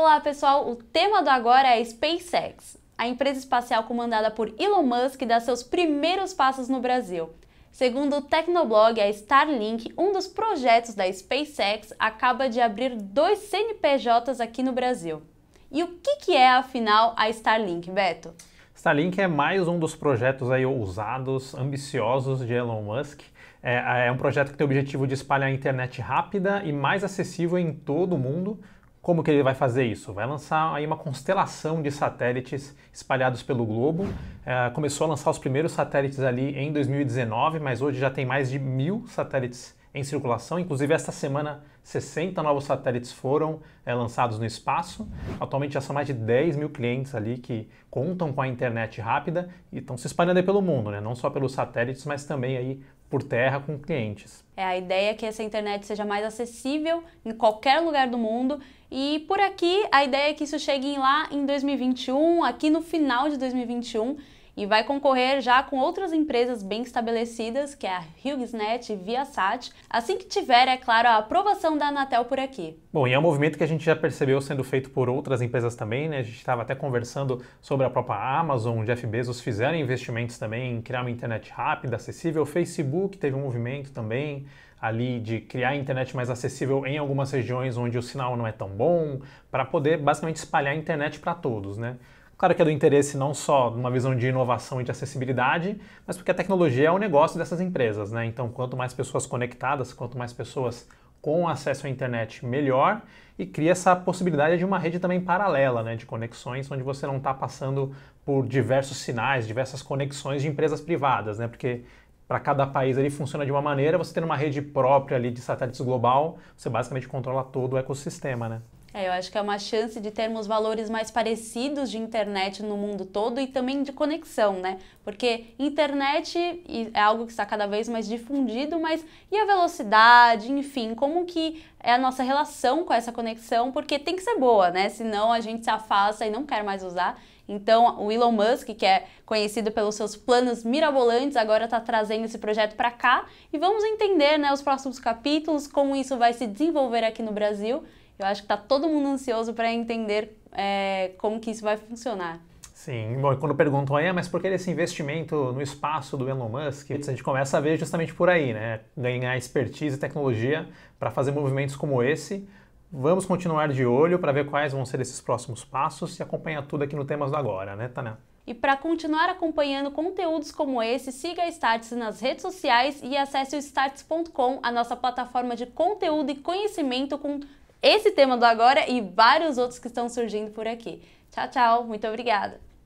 Olá pessoal, o tema do agora é SpaceX. A empresa espacial comandada por Elon Musk dá seus primeiros passos no Brasil. Segundo o Tecnoblog, a Starlink, um dos projetos da SpaceX, acaba de abrir dois CNPJs aqui no Brasil. E o que, que é, afinal, a Starlink, Beto? Starlink é mais um dos projetos aí ousados, ambiciosos de Elon Musk. É, é, um projeto que tem o objetivo de espalhar a internet rápida e mais acessível em todo o mundo, como que ele vai fazer isso? Vai lançar aí uma constelação de satélites espalhados pelo globo. É, começou a lançar os primeiros satélites ali em 2019, mas hoje já tem mais de mil satélites em circulação. Inclusive, esta semana, 60 novos satélites foram é, lançados no espaço. Atualmente já são mais de 10 mil clientes ali que contam com a internet rápida e estão se espalhando pelo mundo, né? não só pelos satélites, mas também aí por terra com clientes. É, a ideia é que essa internet seja mais acessível em qualquer lugar do mundo e por aqui a ideia é que isso chegue lá em 2021, aqui no final de 2021 e vai concorrer já com outras empresas bem estabelecidas, que é a HughesNet e Viasat, assim que tiver, é claro, a aprovação da Anatel por aqui. Bom, e é um movimento que a gente já percebeu sendo feito por outras empresas também, né? A gente estava até conversando sobre a própria Amazon, Jeff Bezos fizeram investimentos também em criar uma internet rápida, acessível, o Facebook teve um movimento também ali de criar a internet mais acessível em algumas regiões onde o sinal não é tão bom, para poder basicamente espalhar a internet para todos, né? Claro que é do interesse não só numa visão de inovação e de acessibilidade, mas porque a tecnologia é um negócio dessas empresas, né? Então, quanto mais pessoas conectadas, quanto mais pessoas com acesso à internet, melhor. E cria essa possibilidade de uma rede também paralela, né? De conexões, onde você não está passando por diversos sinais, diversas conexões de empresas privadas, né? Porque para cada país ali funciona de uma maneira, você tendo uma rede própria ali de satélites global, você basicamente controla todo o ecossistema, né? É, eu acho que é uma chance de termos valores mais parecidos de internet no mundo todo e também de conexão, né? Porque internet é algo que está cada vez mais difundido, mas e a velocidade, enfim, como que é a nossa relação com essa conexão? Porque tem que ser boa, né? Senão a gente se afasta e não quer mais usar. Então, o Elon Musk, que é conhecido pelos seus planos mirabolantes, agora está trazendo esse projeto para cá e vamos entender né, os próximos capítulos, como isso vai se desenvolver aqui no Brasil. Eu acho que está todo mundo ansioso para entender é, como que isso vai funcionar. Sim, bom, e quando perguntam aí, ah, mas por que esse investimento no espaço do Elon Musk? A gente começa a ver justamente por aí, né? Ganhar expertise e tecnologia para fazer movimentos como esse. Vamos continuar de olho para ver quais vão ser esses próximos passos e acompanhar tudo aqui no Temas do Agora, né, Tana? E para continuar acompanhando conteúdos como esse, siga a Starts nas redes sociais e acesse o starts.com, a nossa plataforma de conteúdo e conhecimento com esse tema do agora e vários outros que estão surgindo por aqui. Tchau, tchau. Muito obrigada.